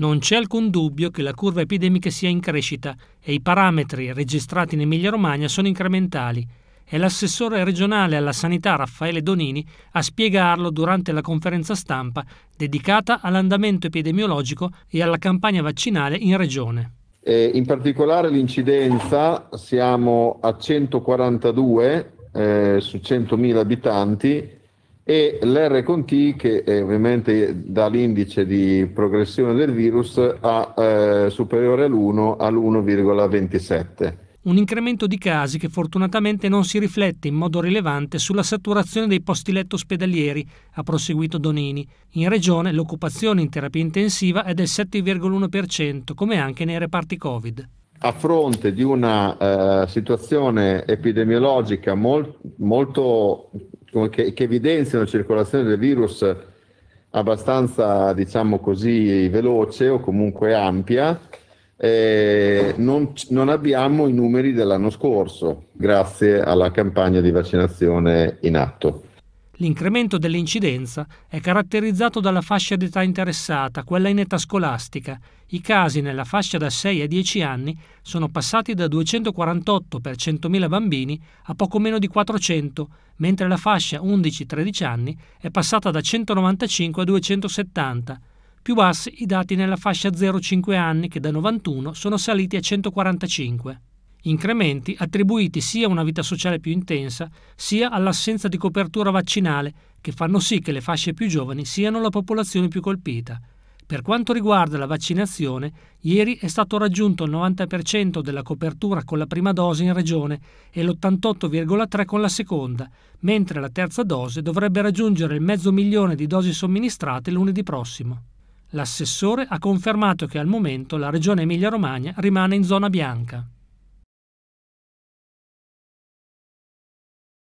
Non c'è alcun dubbio che la curva epidemica sia in crescita e i parametri registrati in Emilia-Romagna sono incrementali. È l'assessore regionale alla sanità Raffaele Donini a spiegarlo durante la conferenza stampa dedicata all'andamento epidemiologico e alla campagna vaccinale in regione. in particolare l'incidenza siamo a 142 eh, su 100.000 abitanti e l'R con T che ovviamente dà l'indice di progressione del virus a, eh, superiore all'1 all'1,27. Un incremento di casi che fortunatamente non si riflette in modo rilevante sulla saturazione dei posti letto ospedalieri, ha proseguito Donini. In regione l'occupazione in terapia intensiva è del 7,1%, come anche nei reparti Covid a fronte di una eh, situazione epidemiologica molt, molto che, che evidenziano circolazione del virus abbastanza, diciamo così, veloce o comunque ampia, eh, non, non, abbiamo i numeri dell'anno scorso, grazie alla campagna di vaccinazione in atto. L'incremento dell'incidenza è caratterizzato dalla fascia d'età interessata, quella in età scolastica. I casi nella fascia da 6 a 10 anni sono passati da 248 per 100.000 bambini a poco meno di 400, mentre la fascia 11-13 anni è passata da 195 a 270. Più bassi i dati nella fascia 0-5 anni che da 91 sono saliti a 145 incrementi attribuiti sia a una vita sociale più intensa, sia all'assenza di copertura vaccinale, che fanno sì che le fasce più giovani siano la popolazione più colpita. Per quanto riguarda la vaccinazione, ieri è stato raggiunto il 90% della copertura con la prima dose in regione e l'88,3% con la seconda, mentre la terza dose dovrebbe raggiungere il mezzo milione di dosi somministrate lunedì prossimo. L'assessore ha confermato che al momento la regione Emilia-Romagna rimane in zona bianca.